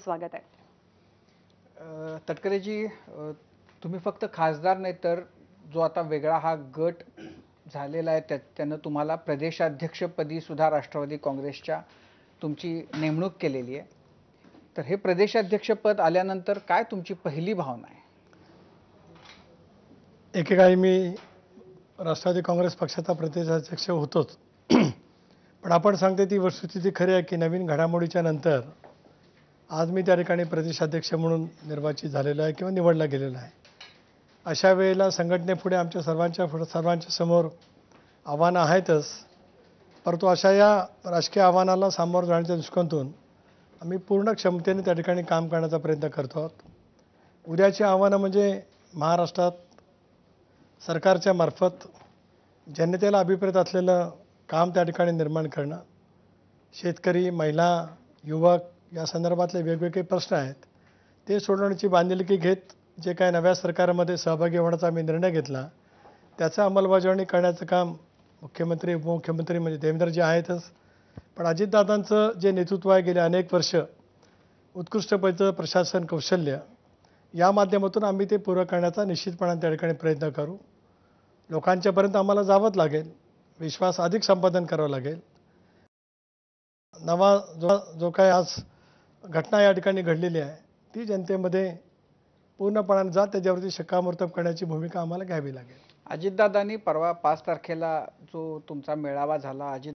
स्वागत आहे तटकरेजी तुम्ही फक्त खासदार नाही तर जो आता वेगळा हा गट झालेला आहे त्या त्यानं तुम्हाला प्रदेशाध्यक्षपदी सुद्धा राष्ट्रवादी काँग्रेसच्या तुमची नेमणूक केलेली आहे तर हे प्रदेशाध्यक्षपद आल्यानंतर काय तुमची पहिली भावना आहे एकेकाळी मी राष्ट्रवादी काँग्रेस पक्षाचा प्रदेशाध्यक्ष होतोच पण आपण सांगते ती वस्तुस्थिती खरी आहे की नवीन घडामोडीच्या नंतर आज मी त्या ठिकाणी प्रदेशाध्यक्ष म्हणून निर्वाचित झालेलो आहे किंवा निवडला गेलेला आहे अशा वेळेला संघटनेपुढे आमच्या सर्वांच्या पुढे सर्वांच्या समोर आव्हानं आहेतच परंतु अशा या राजकीय आव्हानाला सामोरं जाण्याच्या दृष्टिकोनातून आम्ही पूर्ण क्षमतेने त्या ठिकाणी काम करण्याचा प्रयत्न करतो आहोत उद्याची आव्हानं म्हणजे महाराष्ट्रात सरकारच्या मार्फत जनतेला अभिप्रेत असलेलं काम त्या ठिकाणी निर्माण करणं शेतकरी महिला युवक या संदर्भातले वेगवेगळे प्रश्न आहेत ते सोडवण्याची बांधिलकी घेत जे काय नव्या सरकारमध्ये सहभागी होण्याचा आम्ही निर्णय घेतला त्याचा अंमलबजावणी करण्याचं काम मुख्यमंत्री उपमुख्यमंत्री म्हणजे देवेंद्रजी आहेतच पण अजितदादांचं जे नेतृत्व आहे गेले अनेक वर्ष उत्कृष्टपैचं प्रशासन कौशल्य या माध्यमातून आम्ही ते पूर्ण करण्याचा निश्चितपणे त्या ठिकाणी प्रयत्न करू लोकांच्यापर्यंत आम्हाला जावंच लागेल विश्वास अधिक संपादन करावं लागेल नवा जो जो काय आज घटना या ठिकाणी घडलेली आहे ती जनतेमध्ये पूर्णपणाने जात त्याच्यावरती शिक्कामोर्तब करण्याची भूमिका आम्हाला घ्यावी लागेल अजितदादांनी परवा पाच तारखेला जो तुमचा मेळावा झाला अजित